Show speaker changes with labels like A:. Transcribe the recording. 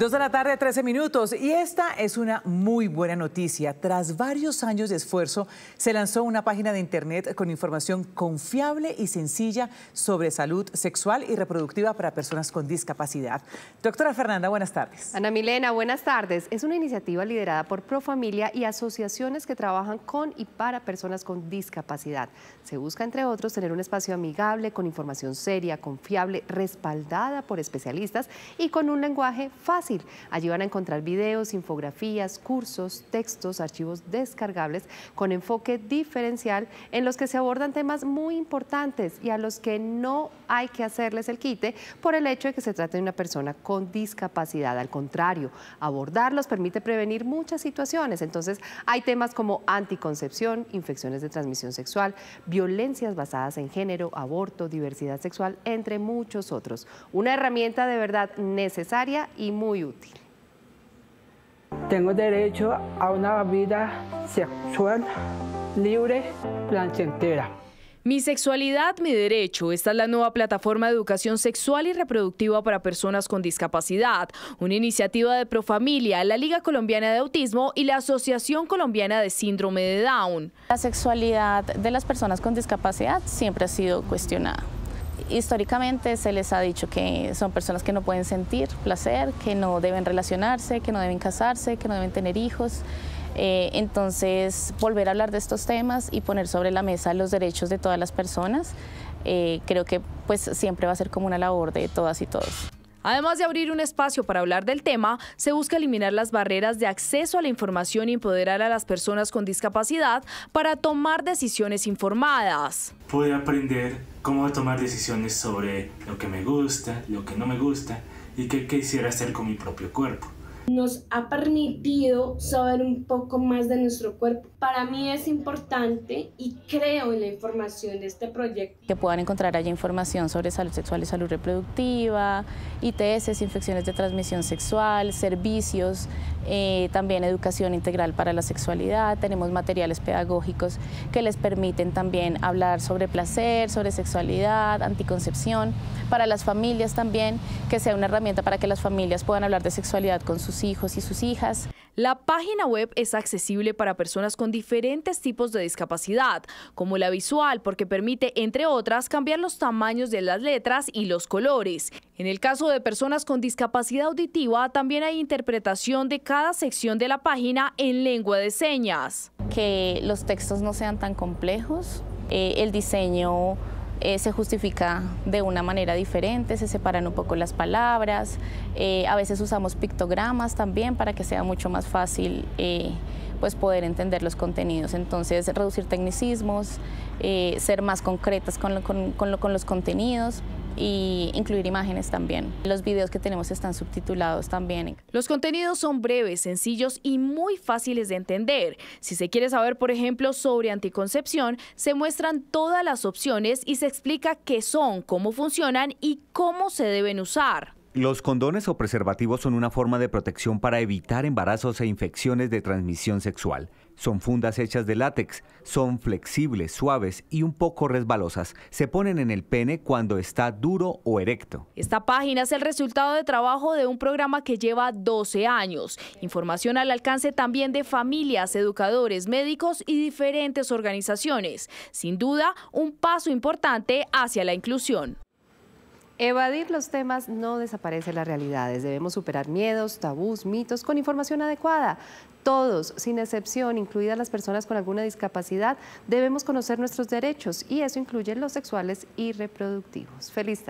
A: Dos de la tarde, 13 minutos. Y esta es una muy buena noticia. Tras varios años de esfuerzo, se lanzó una página de Internet con información confiable y sencilla sobre salud sexual y reproductiva para personas con discapacidad. Doctora Fernanda, buenas tardes. Ana Milena, buenas tardes. Es una iniciativa liderada por Profamilia y asociaciones que trabajan con y para personas con discapacidad. Se busca, entre otros, tener un espacio amigable, con información seria, confiable, respaldada por especialistas y con un lenguaje fácil Allí van a encontrar videos, infografías, cursos, textos, archivos descargables con enfoque diferencial en los que se abordan temas muy importantes y a los que no hay que hacerles el quite por el hecho de que se trate de una persona con discapacidad. Al contrario, abordarlos permite prevenir muchas situaciones. Entonces, hay temas como anticoncepción, infecciones de transmisión sexual, violencias basadas en género, aborto, diversidad sexual, entre muchos otros. Una herramienta de verdad necesaria y muy útil. Tengo derecho
B: a una vida
A: sexual
B: libre, placentera. Mi sexualidad, mi derecho. Esta es la nueva plataforma de educación sexual y reproductiva para personas con discapacidad, una iniciativa de Profamilia, la Liga Colombiana de Autismo y la Asociación Colombiana de Síndrome de Down. La sexualidad de las personas con discapacidad siempre ha sido cuestionada
C: históricamente se les ha dicho que son personas que no pueden sentir placer, que no deben relacionarse, que no deben casarse, que no deben tener hijos. Eh, entonces, volver a hablar de estos temas y poner sobre la mesa los derechos de todas las personas, eh, creo que pues, siempre va a ser como una labor de todas y todos.
B: Además de abrir un espacio para hablar del tema, se busca eliminar las barreras de acceso a la información y empoderar a las personas con discapacidad para tomar decisiones informadas.
A: Pude aprender cómo tomar decisiones sobre lo que me gusta, lo que no me gusta y qué quisiera hacer con mi propio cuerpo
B: nos ha permitido saber un poco más de nuestro cuerpo. Para mí es importante y creo en la información de este proyecto.
C: Que puedan encontrar allí información sobre salud sexual y salud reproductiva, ITS, infecciones de transmisión sexual, servicios eh, también educación integral para la sexualidad, tenemos materiales pedagógicos que les permiten también hablar sobre placer, sobre sexualidad, anticoncepción, para las familias también, que sea una herramienta para que las familias puedan hablar de
B: sexualidad con sus hijos y sus hijas. La página web es accesible para personas con diferentes tipos de discapacidad, como la visual, porque permite, entre otras, cambiar los tamaños de las letras y los colores. En el caso de personas con discapacidad auditiva, también hay interpretación de cada sección de la página en lengua de señas. Que los textos no sean tan complejos, eh, el diseño eh, se justifica
C: de una manera diferente, se separan un poco las palabras, eh, a veces usamos pictogramas también para que sea mucho más fácil eh, pues poder entender los contenidos. Entonces, reducir tecnicismos, ser más concretas con, con los contenidos y incluir imágenes también. Los videos que tenemos están subtitulados también.
B: Los contenidos son breves, sencillos y muy fáciles de entender. Si se quiere saber, por ejemplo, sobre anticoncepción, se muestran todas las opciones y se explica qué son, cómo funcionan y cómo se deben usar.
C: Los condones o preservativos son una forma de protección para evitar embarazos e infecciones de transmisión sexual. Son fundas hechas de látex, son flexibles, suaves y un poco resbalosas. Se ponen en el pene cuando está duro o erecto.
B: Esta página es el resultado de trabajo de un programa que lleva 12 años. Información al alcance también de familias, educadores, médicos y diferentes organizaciones. Sin duda, un paso importante hacia la inclusión.
A: Evadir los temas no desaparece las realidades. Debemos superar miedos, tabús, mitos con información adecuada. Todos, sin excepción, incluidas las personas con alguna discapacidad, debemos conocer nuestros derechos y eso incluye los sexuales y reproductivos. Feliz tarde.